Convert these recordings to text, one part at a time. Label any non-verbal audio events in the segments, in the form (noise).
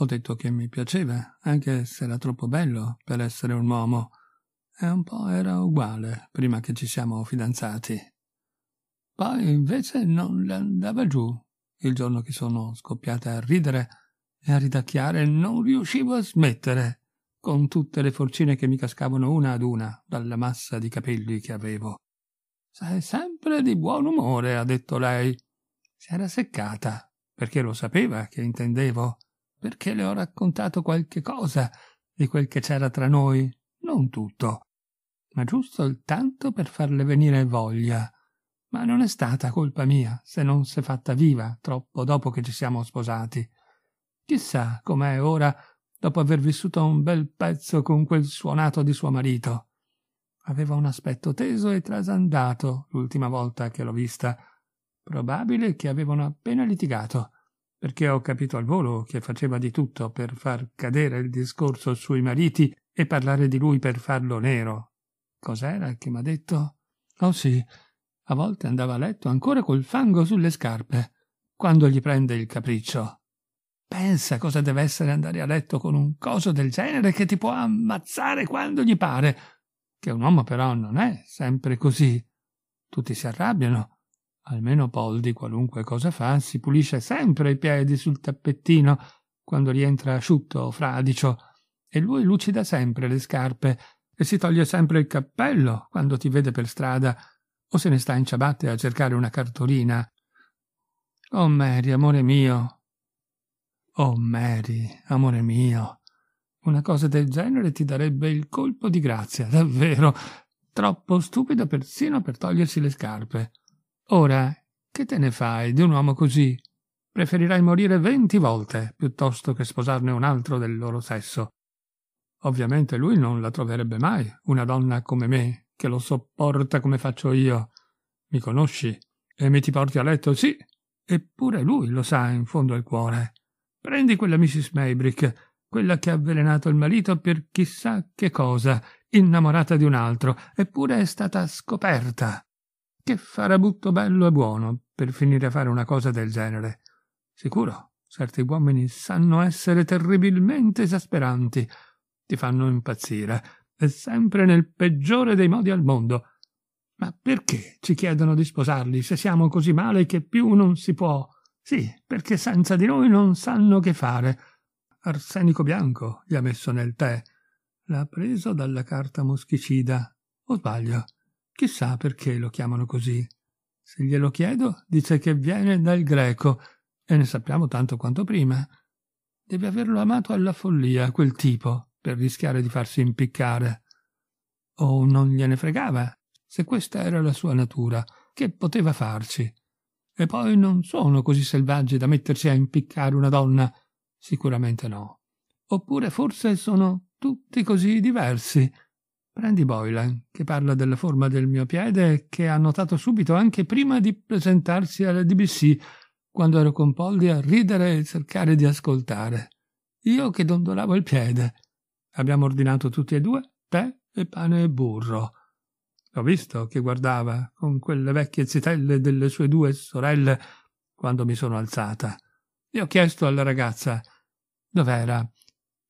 Ho detto che mi piaceva, anche se era troppo bello per essere un uomo. E un po' era uguale prima che ci siamo fidanzati. Poi invece non le andava giù. Il giorno che sono scoppiata a ridere e a ridacchiare non riuscivo a smettere, con tutte le forcine che mi cascavano una ad una dalla massa di capelli che avevo. Sei sempre di buon umore, ha detto lei. Si era seccata, perché lo sapeva che intendevo perché le ho raccontato qualche cosa di quel che c'era tra noi, non tutto, ma giusto il tanto per farle venire voglia. Ma non è stata colpa mia se non s'è fatta viva troppo dopo che ci siamo sposati. Chissà com'è ora dopo aver vissuto un bel pezzo con quel suonato di suo marito. Aveva un aspetto teso e trasandato l'ultima volta che l'ho vista. Probabile che avevano appena litigato perché ho capito al volo che faceva di tutto per far cadere il discorso sui mariti e parlare di lui per farlo nero. Cos'era che m'ha detto? Oh sì, a volte andava a letto ancora col fango sulle scarpe, quando gli prende il capriccio. Pensa cosa deve essere andare a letto con un coso del genere che ti può ammazzare quando gli pare. Che un uomo però non è sempre così. Tutti si arrabbiano, almeno Poldi, qualunque cosa fa, si pulisce sempre i piedi sul tappettino quando rientra asciutto o fradicio, e lui lucida sempre le scarpe e si toglie sempre il cappello quando ti vede per strada o se ne sta in ciabatte a cercare una cartolina. Oh Mary, amore mio. Oh Mary, amore mio. Una cosa del genere ti darebbe il colpo di grazia, davvero. Troppo stupido persino per togliersi le scarpe. Ora, che te ne fai di un uomo così? Preferirai morire venti volte piuttosto che sposarne un altro del loro sesso. Ovviamente lui non la troverebbe mai, una donna come me, che lo sopporta come faccio io. Mi conosci e mi ti porti a letto, sì. Eppure lui lo sa in fondo al cuore. Prendi quella Mrs. Maybrick, quella che ha avvelenato il marito per chissà che cosa, innamorata di un altro, eppure è stata scoperta. Che farabutto bello e buono per finire a fare una cosa del genere. Sicuro, certi uomini sanno essere terribilmente esasperanti, ti fanno impazzire, e sempre nel peggiore dei modi al mondo. Ma perché ci chiedono di sposarli se siamo così male che più non si può? Sì, perché senza di noi non sanno che fare. Arsenico bianco gli ha messo nel tè. L'ha preso dalla carta moschicida. O sbaglio? Chissà perché lo chiamano così. Se glielo chiedo, dice che viene dal greco, e ne sappiamo tanto quanto prima. Deve averlo amato alla follia, quel tipo, per rischiare di farsi impiccare. O oh, non gliene fregava, se questa era la sua natura, che poteva farci? E poi non sono così selvaggi da mettersi a impiccare una donna. Sicuramente no. Oppure forse sono tutti così diversi Prendi Boylan, che parla della forma del mio piede, che ha notato subito anche prima di presentarsi alla DBC, quando ero con Poldi a ridere e cercare di ascoltare. Io che dondolavo il piede. Abbiamo ordinato tutti e due tè e pane e burro. L'ho visto che guardava con quelle vecchie zitelle delle sue due sorelle quando mi sono alzata. E ho chiesto alla ragazza dov'era.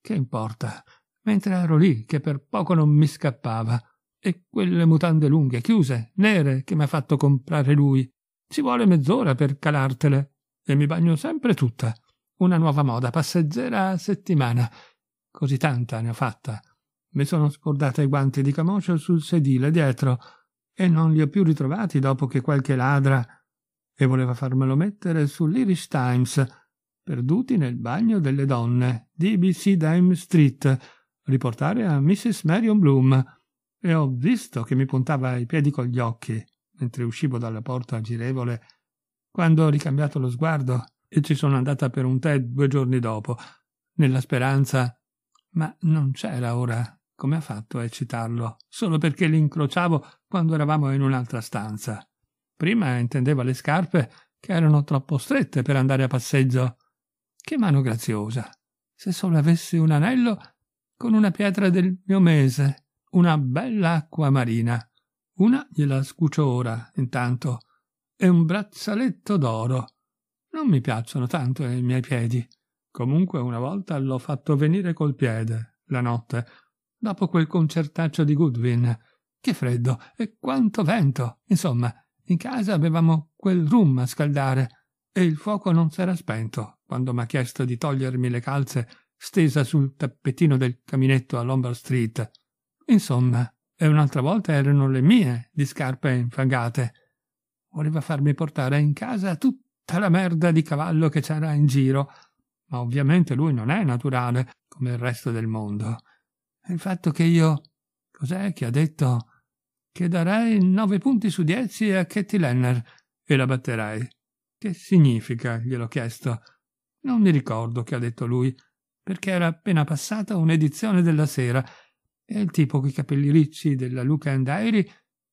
Che importa? mentre ero lì che per poco non mi scappava. E quelle mutande lunghe, chiuse, nere, che mi ha fatto comprare lui. Ci vuole mezz'ora per calartele. E mi bagno sempre tutta. Una nuova moda, passeggera a settimana. Così tanta ne ho fatta. Mi sono scordata i guanti di camocio sul sedile dietro e non li ho più ritrovati dopo che qualche ladra e voleva farmelo mettere sull'Irish Times, perduti nel bagno delle donne di BC Dime Street, riportare a Mrs. Marion Bloom e ho visto che mi puntava i piedi con gli occhi mentre uscivo dalla porta girevole quando ho ricambiato lo sguardo e ci sono andata per un tè due giorni dopo, nella speranza. Ma non c'era ora, come ha fatto a eccitarlo, solo perché l'incrociavo quando eravamo in un'altra stanza. Prima intendeva le scarpe che erano troppo strette per andare a passeggio. Che mano graziosa! Se solo avessi un anello con una pietra del mio mese, una bella acqua marina. Una gliela scucio ora, intanto, e un braccialetto d'oro. Non mi piacciono tanto i miei piedi. Comunque una volta l'ho fatto venire col piede, la notte, dopo quel concertaccio di Goodwin. Che freddo e quanto vento! Insomma, in casa avevamo quel rum a scaldare e il fuoco non s'era spento quando mi ha chiesto di togliermi le calze stesa sul tappetino del caminetto a Lombard Street. Insomma, e un'altra volta erano le mie di scarpe infangate. Voleva farmi portare in casa tutta la merda di cavallo che c'era in giro, ma ovviamente lui non è naturale come il resto del mondo. il fatto che io. Cos'è che ha detto? Che darei nove punti su dieci a Katie Lenner e la batterei. Che significa? gliel'ho chiesto. Non mi ricordo che ha detto lui, perché era appena passata un'edizione della sera e il tipo coi capelli ricci della Luca and Diary,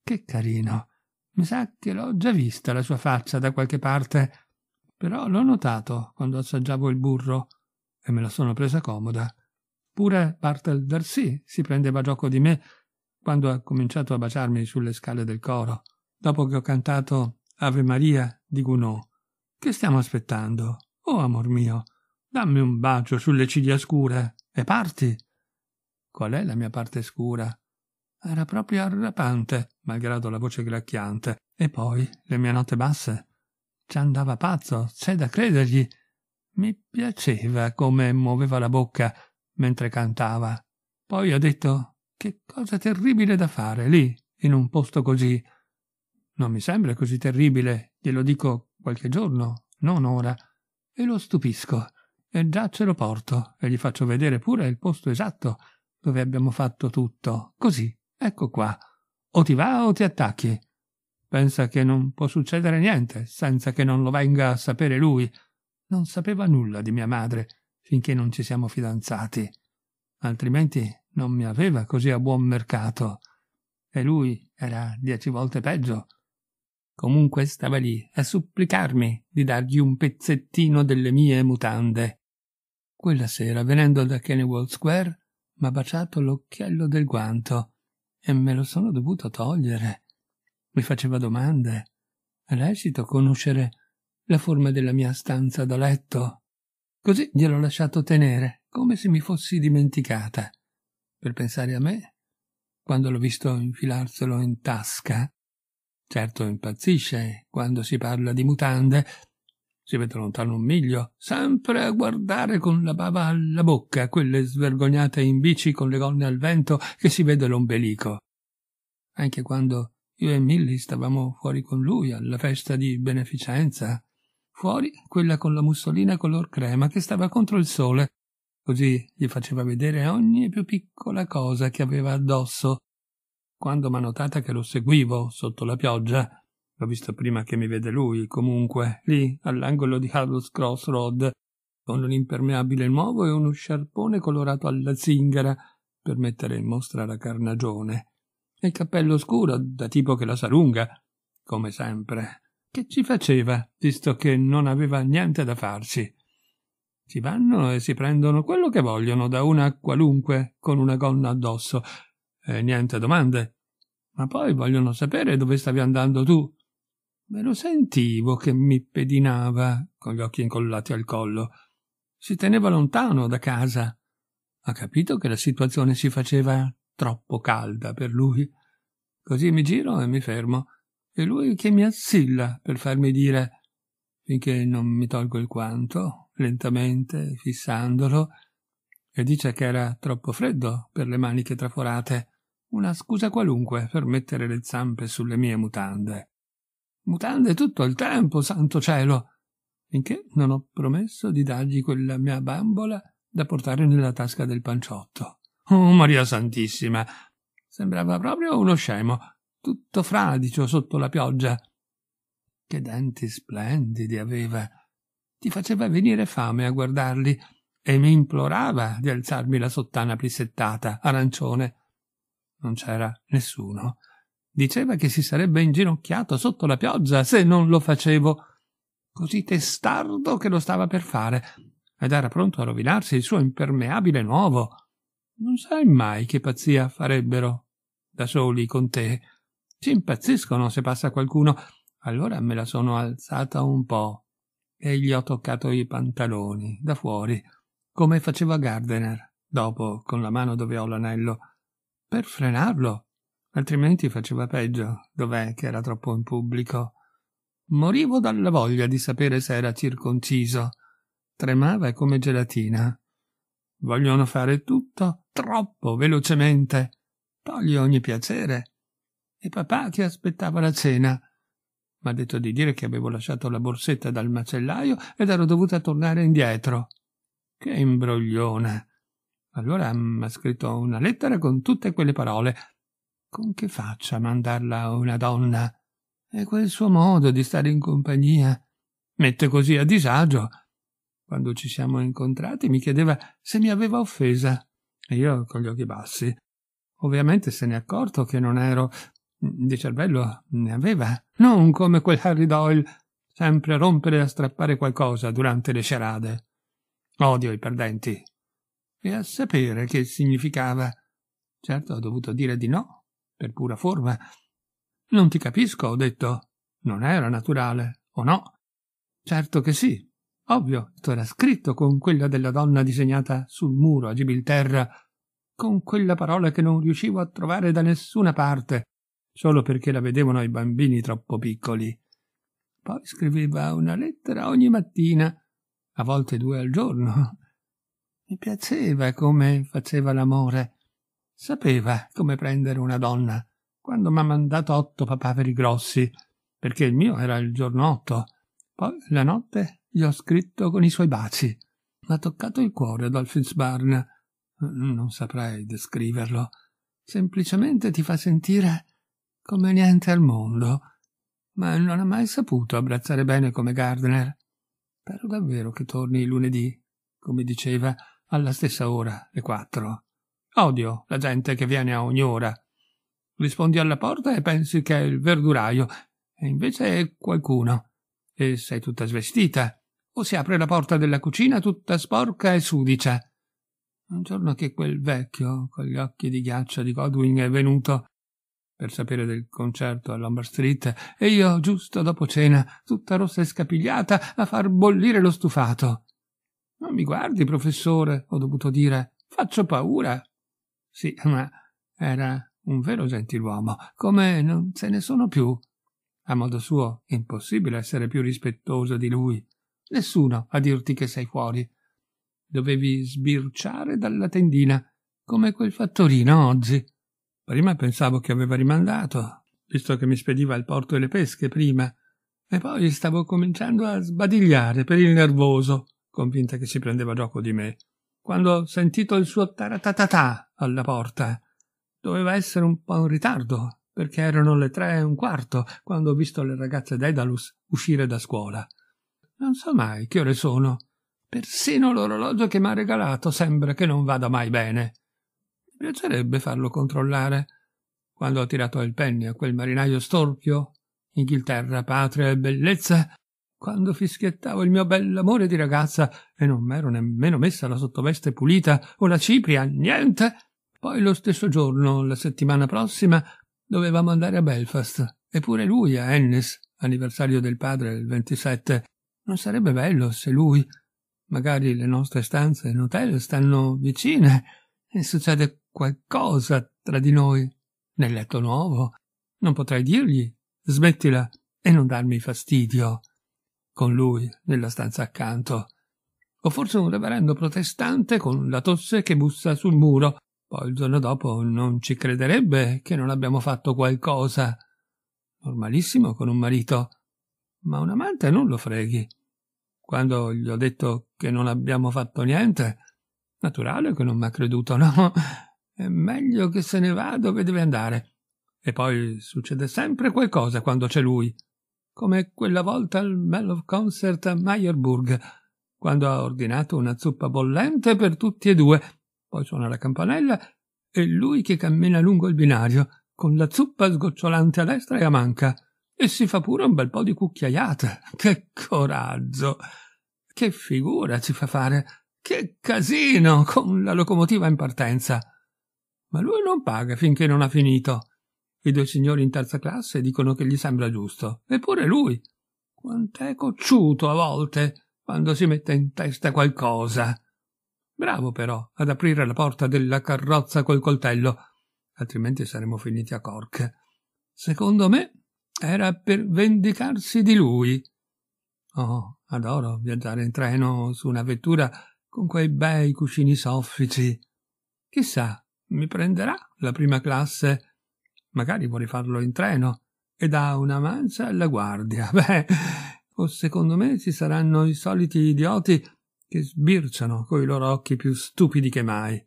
che carino. Mi sa che l'ho già vista la sua faccia da qualche parte, però l'ho notato quando assaggiavo il burro e me la sono presa comoda. Pure Bartel Darcy si prendeva gioco di me quando ha cominciato a baciarmi sulle scale del coro, dopo che ho cantato Ave Maria di Gounod. Che stiamo aspettando? Oh, amor mio, Dammi un bacio sulle ciglia scure e parti. Qual è la mia parte scura? Era proprio arrapante, malgrado la voce gracchiante, e poi le mie note basse. Ci andava pazzo, c'è da credergli. Mi piaceva come muoveva la bocca mentre cantava. Poi ha detto che cosa terribile da fare lì, in un posto così. Non mi sembra così terribile, glielo dico qualche giorno, non ora, e lo stupisco. E già ce lo porto e gli faccio vedere pure il posto esatto dove abbiamo fatto tutto. Così, ecco qua. O ti va o ti attacchi. Pensa che non può succedere niente senza che non lo venga a sapere lui. Non sapeva nulla di mia madre finché non ci siamo fidanzati. Altrimenti non mi aveva così a buon mercato. E lui era dieci volte peggio. Comunque stava lì a supplicarmi di dargli un pezzettino delle mie mutande. Quella sera, venendo da Kennyworth Square, m'ha baciato l'occhiello del guanto e me lo sono dovuto togliere. Mi faceva domande. Recito conoscere la forma della mia stanza da letto. Così gliel'ho lasciato tenere, come se mi fossi dimenticata. Per pensare a me, quando l'ho visto infilarselo in tasca. Certo impazzisce quando si parla di mutande, si vede lontano un miglio, sempre a guardare con la bava alla bocca quelle svergognate in bici con le gonne al vento che si vede l'ombelico. Anche quando io e Milly stavamo fuori con lui alla festa di beneficenza, fuori quella con la mussolina color crema che stava contro il sole, così gli faceva vedere ogni più piccola cosa che aveva addosso. Quando m'ha notata che lo seguivo sotto la pioggia, L'ho visto prima che mi vede lui, comunque, lì, all'angolo di Harold's Crossroad, con un impermeabile nuovo e uno sciarpone colorato alla zingara per mettere in mostra la carnagione, e il cappello scuro da tipo che la sa lunga, come sempre. Che ci faceva, visto che non aveva niente da farci? Si vanno e si prendono quello che vogliono da una qualunque con una gonna addosso, e niente domande. Ma poi vogliono sapere dove stavi andando tu, me lo sentivo che mi pedinava con gli occhi incollati al collo. Si teneva lontano da casa. Ha capito che la situazione si faceva troppo calda per lui. Così mi giro e mi fermo. E lui che mi assilla per farmi dire, finché non mi tolgo il quanto, lentamente, fissandolo, e dice che era troppo freddo per le maniche traforate, una scusa qualunque per mettere le zampe sulle mie mutande mutande tutto il tempo, santo cielo, finché non ho promesso di dargli quella mia bambola da portare nella tasca del panciotto. Oh, Maria Santissima! Sembrava proprio uno scemo, tutto fradicio sotto la pioggia. Che denti splendidi aveva! Ti faceva venire fame a guardarli e mi implorava di alzarmi la sottana plissettata, arancione. Non c'era nessuno. Diceva che si sarebbe inginocchiato sotto la pioggia se non lo facevo. Così testardo che lo stava per fare, ed era pronto a rovinarsi il suo impermeabile nuovo. Non sai mai che pazzia farebbero da soli con te. Ci impazziscono se passa qualcuno. Allora me la sono alzata un po' e gli ho toccato i pantaloni da fuori, come faceva Gardener dopo con la mano dove ho l'anello, per frenarlo Altrimenti faceva peggio, dov'è che era troppo in pubblico. Morivo dalla voglia di sapere se era circonciso. Tremava come gelatina. Vogliono fare tutto troppo velocemente. Togli ogni piacere. E papà che aspettava la cena. M'ha detto di dire che avevo lasciato la borsetta dal macellaio ed ero dovuta tornare indietro. Che imbroglione. Allora m'ha scritto una lettera con tutte quelle parole con che faccia mandarla una donna? E quel suo modo di stare in compagnia. Mette così a disagio. Quando ci siamo incontrati mi chiedeva se mi aveva offesa. E io con gli occhi bassi. Ovviamente se ne è accorto che non ero. Di cervello ne aveva. Non come quel Harry Doyle, sempre a rompere e a strappare qualcosa durante le sciarade. Odio i perdenti. E a sapere che significava. Certo ho dovuto dire di no per pura forma. Non ti capisco, ho detto. Non era naturale, o no? Certo che sì. Ovvio, tu era scritto con quella della donna disegnata sul muro a Gibilterra, con quella parola che non riuscivo a trovare da nessuna parte, solo perché la vedevano i bambini troppo piccoli. Poi scriveva una lettera ogni mattina, a volte due al giorno. Mi piaceva come faceva l'amore. Sapeva come prendere una donna quando mi ha mandato otto papaveri grossi, perché il mio era il giorno otto. Poi la notte gli ho scritto con i suoi baci. M'ha toccato il cuore, Dolphins Barn. Non saprei descriverlo. Semplicemente ti fa sentire come niente al mondo. Ma non ha mai saputo abbracciare bene come Gardner. Spero davvero che torni lunedì, come diceva, alla stessa ora, le quattro. Odio la gente che viene a ogni ora. Rispondi alla porta e pensi che è il verduraio, e invece è qualcuno. E sei tutta svestita. O si apre la porta della cucina tutta sporca e sudicia. Un giorno che quel vecchio, con gli occhi di ghiaccio di Godwin, è venuto per sapere del concerto a Lombard Street, e io, giusto dopo cena, tutta rossa e scapigliata, a far bollire lo stufato. Non mi guardi, professore, ho dovuto dire. Faccio paura. Sì, ma era un vero gentiluomo, come non ce ne sono più. A modo suo, impossibile essere più rispettoso di lui. Nessuno a dirti che sei fuori. Dovevi sbirciare dalla tendina, come quel fattorino oggi. Prima pensavo che aveva rimandato, visto che mi spediva al porto e le pesche prima, e poi stavo cominciando a sbadigliare per il nervoso, convinta che si prendeva gioco di me, quando ho sentito il suo taratatà alla porta. Doveva essere un po' in ritardo, perché erano le tre e un quarto quando ho visto le ragazze d'Edalus uscire da scuola. Non so mai che ore sono. Persino l'orologio che mi ha regalato sembra che non vada mai bene. Mi piacerebbe farlo controllare. Quando ho tirato il penne a quel marinaio storpio, Inghilterra, patria e bellezza, quando fischiettavo il mio bell'amore di ragazza e non m'ero nemmeno messa la sottoveste pulita o la cipria, niente, poi lo stesso giorno, la settimana prossima, dovevamo andare a Belfast, eppure lui a Ennis, anniversario del padre il 27. Non sarebbe bello se lui. Magari le nostre stanze in hotel stanno vicine e succede qualcosa tra di noi. Nel letto nuovo. Non potrei dirgli smettila e non darmi fastidio. Con lui nella stanza accanto. O forse un reverendo protestante con la tosse che bussa sul muro poi il giorno dopo non ci crederebbe che non abbiamo fatto qualcosa. Normalissimo con un marito. Ma un amante non lo freghi. Quando gli ho detto che non abbiamo fatto niente, naturale che non mi ha creduto, no? (laughs) È meglio che se ne va dove deve andare. E poi succede sempre qualcosa quando c'è lui. Come quella volta al Mellow Concert a Meyerburg, quando ha ordinato una zuppa bollente per tutti e due poi suona la campanella e lui che cammina lungo il binario, con la zuppa sgocciolante a destra e a manca, e si fa pure un bel po' di cucchiaiata. (laughs) Che coraggio! Che figura ci fa fare! Che casino con la locomotiva in partenza! Ma lui non paga finché non ha finito. I due signori in terza classe dicono che gli sembra giusto, eppure lui. Quant'è cocciuto a volte quando si mette in testa qualcosa. Bravo però ad aprire la porta della carrozza col coltello, altrimenti saremmo finiti a Cork. Secondo me era per vendicarsi di lui. Oh, adoro viaggiare in treno su una vettura con quei bei cuscini soffici. Chissà, mi prenderà la prima classe. Magari vuole farlo in treno e dà una mancia alla guardia. (laughs) Beh, o secondo me ci saranno i soliti idioti che sbirciano coi loro occhi più stupidi che mai.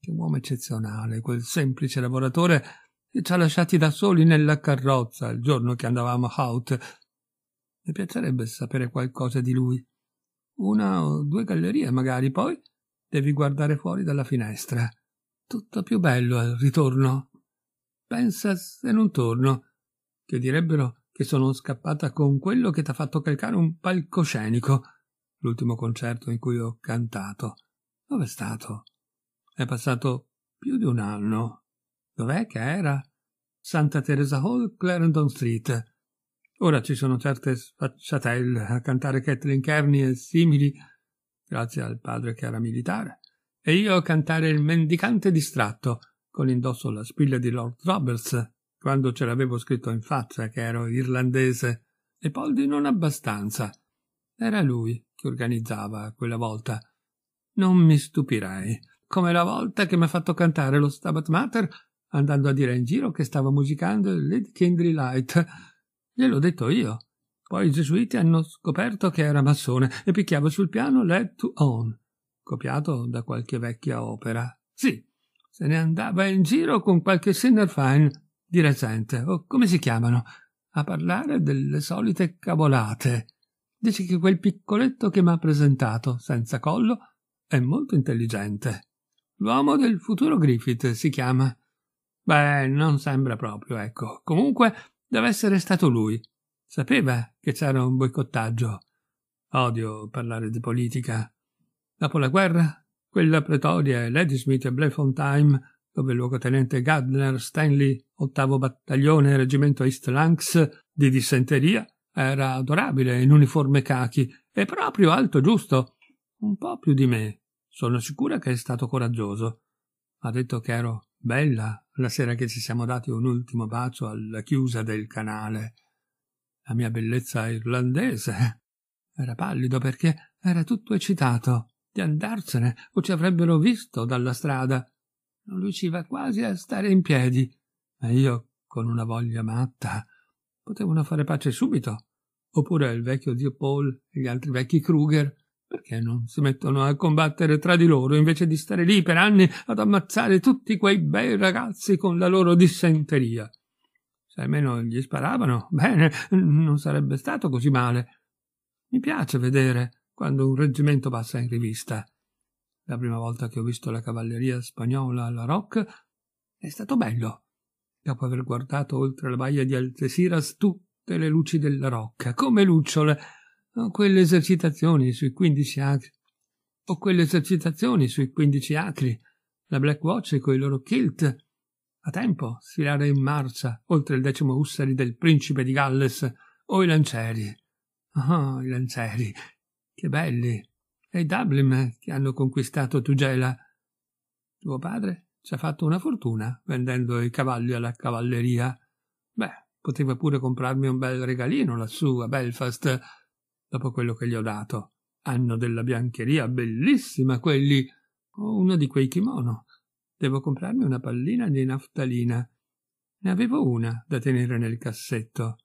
Che uomo eccezionale, quel semplice lavoratore che ci ha lasciati da soli nella carrozza il giorno che andavamo out. Mi piacerebbe sapere qualcosa di lui. Una o due gallerie, magari, poi devi guardare fuori dalla finestra. Tutto più bello al ritorno. Pensa se non torno, che direbbero che sono scappata con quello che t'ha fatto calcare un palcoscenico l'ultimo concerto in cui ho cantato. Dov'è stato? È passato più di un anno. Dov'è che era? Santa Teresa Hall, Clarendon Street. Ora ci sono certe sfacciatelle a cantare Kathleen Kearney e simili, grazie al padre che era militare, e io a cantare il mendicante distratto, con indosso la spilla di Lord Roberts, quando ce l'avevo scritto in faccia che ero irlandese, e di non abbastanza. Era lui, che organizzava quella volta. Non mi stupirai, come la volta che mi ha fatto cantare lo Stabat Mater andando a dire in giro che stava musicando il Lady Kindly Light. Gliel'ho detto io. Poi i gesuiti hanno scoperto che era massone e picchiava sul piano Led to On, copiato da qualche vecchia opera. Sì, se ne andava in giro con qualche Sinnerfine di recente, o come si chiamano, a parlare delle solite cavolate. Dici che quel piccoletto che mi ha presentato, senza collo, è molto intelligente. L'uomo del futuro Griffith si chiama. Beh, non sembra proprio, ecco. Comunque, deve essere stato lui. Sapeva che c'era un boicottaggio. Odio parlare di politica. Dopo la guerra, quella Pretoria e Ladysmith e Blackfontaine, dove il luogotenente Gardner Stanley, ottavo battaglione, reggimento East Lanks, di dissenteria, era adorabile in uniforme cachi e proprio alto giusto. Un po' più di me. Sono sicura che è stato coraggioso. Ha detto che ero bella la sera che ci siamo dati un ultimo bacio alla chiusa del canale. La mia bellezza irlandese. Era pallido perché era tutto eccitato di andarsene o ci avrebbero visto dalla strada. Non riusciva quasi a stare in piedi, ma io, con una voglia matta, Potevano fare pace subito. Oppure il vecchio zio Paul e gli altri vecchi Kruger perché non si mettono a combattere tra di loro invece di stare lì per anni ad ammazzare tutti quei bei ragazzi con la loro dissenteria? Se almeno gli sparavano, bene, non sarebbe stato così male. Mi piace vedere quando un reggimento passa in rivista. La prima volta che ho visto la cavalleria spagnola alla Rock è stato bello dopo aver guardato oltre la baia di Altesiras tutte le luci della rocca, come lucciole, o quelle esercitazioni sui quindici acri, o quelle esercitazioni sui quindici acri, la Black Watch coi loro kilt, a tempo sfilare in marcia oltre il decimo Ussari del principe di Galles, o i lancieri. Oh, i lancieri, che belli! E i Dublin eh, che hanno conquistato Tugela. Tuo padre ci ha fatto una fortuna vendendo i cavalli alla cavalleria. Beh, poteva pure comprarmi un bel regalino lassù a Belfast, dopo quello che gli ho dato. Hanno della biancheria bellissima quelli. Uno di quei kimono. Devo comprarmi una pallina di naftalina. Ne avevo una da tenere nel cassetto.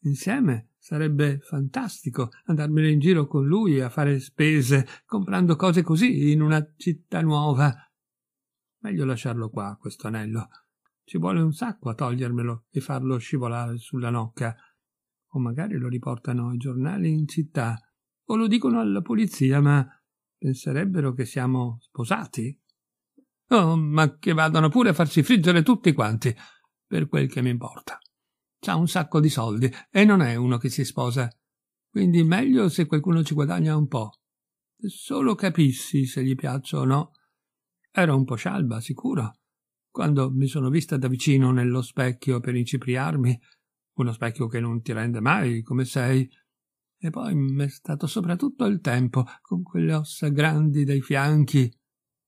Insieme sarebbe fantastico andarmene in giro con lui a fare spese, comprando cose così in una città nuova. Meglio lasciarlo qua, questo anello. Ci vuole un sacco a togliermelo e farlo scivolare sulla nocca. O magari lo riportano ai giornali in città. O lo dicono alla polizia, ma penserebbero che siamo sposati. Oh, ma che vadano pure a farsi friggere tutti quanti, per quel che mi importa. C'ha un sacco di soldi e non è uno che si sposa. Quindi meglio se qualcuno ci guadagna un po'. Solo capissi se gli piaccio o no. Ero un po' scialba, sicuro, quando mi sono vista da vicino nello specchio per incipriarmi, uno specchio che non ti rende mai come sei. E poi m'è stato sopra tutto il tempo, con quelle ossa grandi dai fianchi,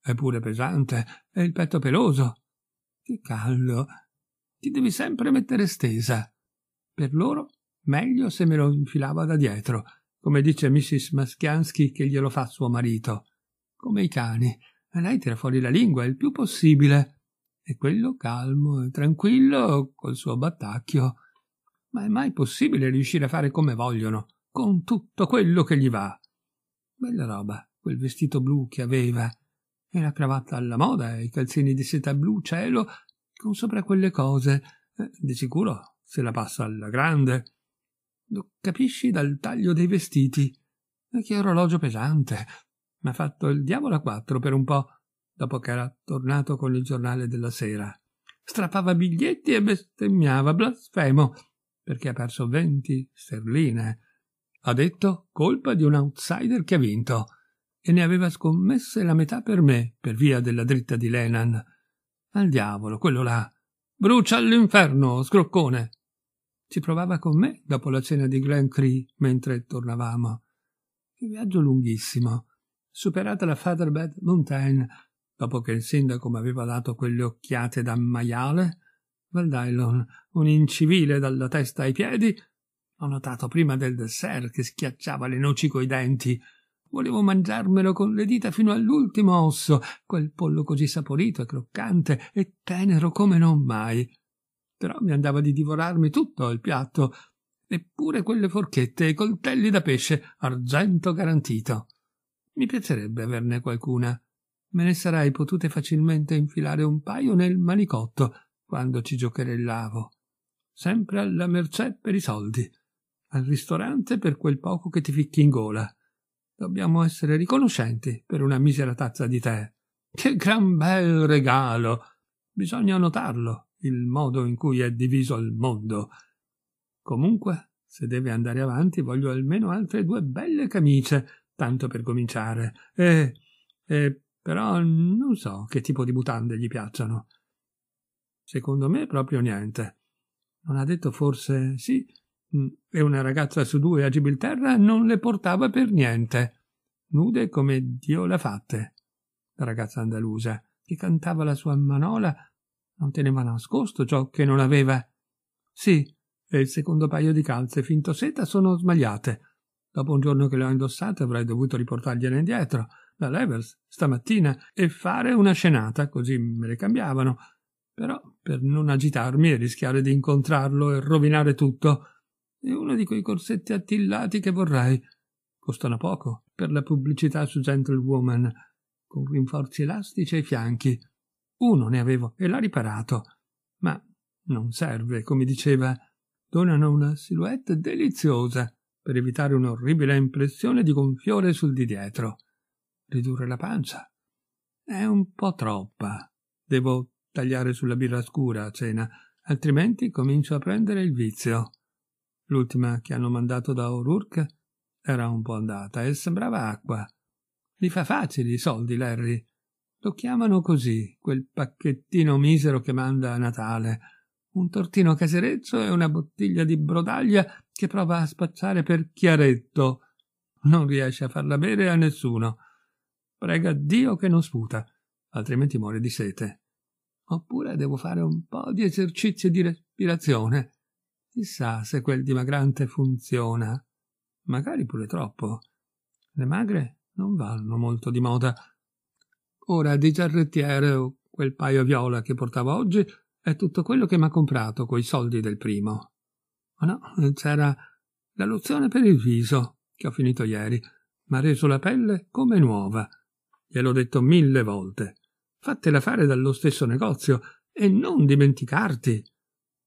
eppure pesante, e il petto peloso. Che callo! Ti devi sempre mettere stesa. Per loro, meglio se me lo infilava da dietro, come dice Mrs. Maschiansky che glielo fa suo marito. Come i cani e lei tira fuori la lingua il più possibile, e quello calmo e tranquillo col suo battacchio. Ma è mai possibile riuscire a fare come vogliono, con tutto quello che gli va. Bella roba, quel vestito blu che aveva, e la cravatta alla moda, e i calzini di seta blu cielo, con sopra quelle cose. Eh, di sicuro se la passa alla grande. Lo capisci dal taglio dei vestiti. E eh, che orologio pesante, m'ha fatto il diavolo a quattro per un po', dopo che era tornato con il giornale della sera. Strappava biglietti e bestemmiava, blasfemo, perché ha perso venti sterline. Ha detto colpa di un outsider che ha vinto e ne aveva scommesse la metà per me, per via della dritta di Lenan. Al diavolo, quello là. Brucia all'inferno, scroccone. Ci provava con me dopo la cena di Glen Cree mentre tornavamo. Un viaggio lunghissimo. Superata la Featherbed Mountain, dopo che il sindaco mi aveva dato quelle occhiate da maiale, Valdailon, un incivile dalla testa ai piedi, ho notato prima del dessert che schiacciava le noci coi denti. Volevo mangiarmelo con le dita fino all'ultimo osso, quel pollo così saporito e croccante e tenero come non mai. Però mi andava di divorarmi tutto il piatto, eppure quelle forchette e i coltelli da pesce, argento garantito. Mi piacerebbe averne qualcuna. Me ne sarei potute facilmente infilare un paio nel manicotto quando ci giocherellavo. Sempre alla mercè per i soldi. Al ristorante per quel poco che ti ficchi in gola. Dobbiamo essere riconoscenti per una misera tazza di tè. Che gran bel regalo! Bisogna notarlo, il modo in cui è diviso il mondo. Comunque, se deve andare avanti, voglio almeno altre due belle camicie tanto per cominciare. E, e però non so che tipo di mutande gli piacciono. Secondo me proprio niente. Non ha detto forse sì? Mm, e una ragazza su due a Gibilterra non le portava per niente, nude come Dio l'ha fatte. La ragazza andalusa, che cantava la sua manola, non teneva nascosto ciò che non aveva. Sì, e il secondo paio di calze finto seta sono smagliate, Dopo un giorno che le ho indossate avrei dovuto riportargliele indietro, da Levers, stamattina, e fare una scenata, così me le cambiavano. Però per non agitarmi e rischiare di incontrarlo e rovinare tutto. È uno di quei corsetti attillati che vorrei. Costano poco, per la pubblicità su Gentlewoman, con rinforzi elastici ai fianchi. Uno ne avevo e l'ha riparato. Ma non serve, come diceva. Donano una silhouette deliziosa per evitare un'orribile impressione di gonfiore sul di dietro. Ridurre la pancia. È un po' troppa. Devo tagliare sulla birra scura a cena, altrimenti comincio a prendere il vizio. L'ultima che hanno mandato da O'Rourke era un po' andata e sembrava acqua. Li fa facili i soldi, Larry. Lo chiamano così, quel pacchettino misero che manda a Natale. Un tortino casereccio e una bottiglia di brodaglia che prova a spacciare per chiaretto. Non riesce a farla bere a nessuno. Prega Dio che non sputa, altrimenti muore di sete. Oppure devo fare un po' di esercizi di respirazione. Chissà se quel dimagrante funziona. Magari pure troppo. Le magre non vanno molto di moda. Ora di giarrettiere o quel paio viola che portavo oggi è tutto quello che m'ha comprato coi soldi del primo. Ma no, c'era la lozione per il viso, che ho finito ieri. M'ha reso la pelle come nuova. Gliel'ho detto mille volte. Fatela fare dallo stesso negozio e non dimenticarti.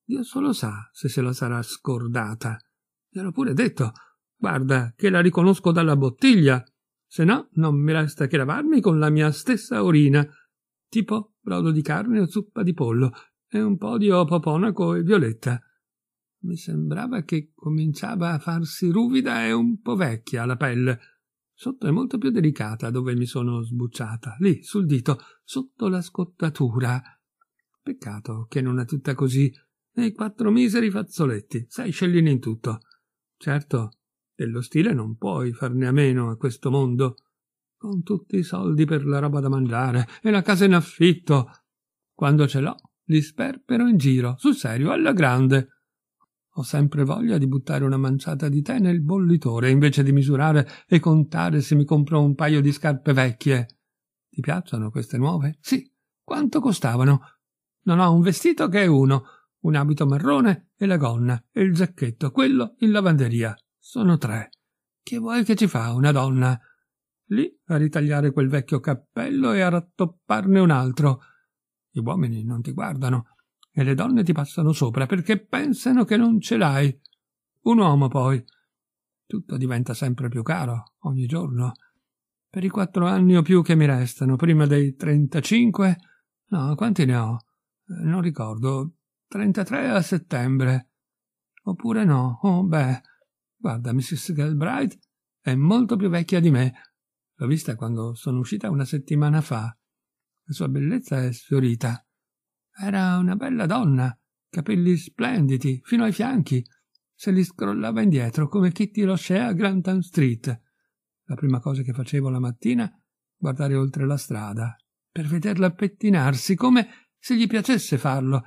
Dio solo sa se se la sarà scordata. Gliel'ho pure detto. Guarda, che la riconosco dalla bottiglia. Se no, non mi resta che lavarmi con la mia stessa orina. Tipo brodo di carne o zuppa di pollo e un po' di opoponaco e violetta. Mi sembrava che cominciava a farsi ruvida e un po' vecchia la pelle. Sotto è molto più delicata dove mi sono sbucciata, lì, sul dito, sotto la scottatura. Peccato che non è tutta così. Nei quattro miseri fazzoletti, sei scellini in tutto. Certo, dello stile non puoi farne a meno a questo mondo. Con tutti i soldi per la roba da mangiare e la casa in affitto. Quando ce l'ho, li sperpero in giro, sul serio, alla grande. Ho sempre voglia di buttare una manciata di tè nel bollitore invece di misurare e contare se mi compro un paio di scarpe vecchie. Ti piacciono queste nuove? Sì. Quanto costavano? Non ho un vestito che è uno, un abito marrone e la gonna e il giacchetto, quello in lavanderia. Sono tre. Che vuoi che ci fa una donna? Lì a ritagliare quel vecchio cappello e a rattopparne un altro. Gli uomini non ti guardano e le donne ti passano sopra perché pensano che non ce l'hai. Un uomo poi. Tutto diventa sempre più caro, ogni giorno. Per i quattro anni o più che mi restano, prima dei trentacinque... No, quanti ne ho? Eh, non ricordo. Trentatré a settembre. Oppure no? Oh, beh. Guarda, Mrs. Galbraith è molto più vecchia di me. L'ho vista quando sono uscita una settimana fa. La sua bellezza è sfiorita. Era una bella donna, capelli splendidi fino ai fianchi. Se li scrollava indietro come Kitty Rocher a Grantham Street. La prima cosa che facevo la mattina, guardare oltre la strada, per vederla pettinarsi come se gli piacesse farlo,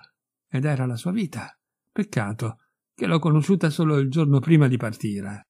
ed era la sua vita. Peccato che l'ho conosciuta solo il giorno prima di partire.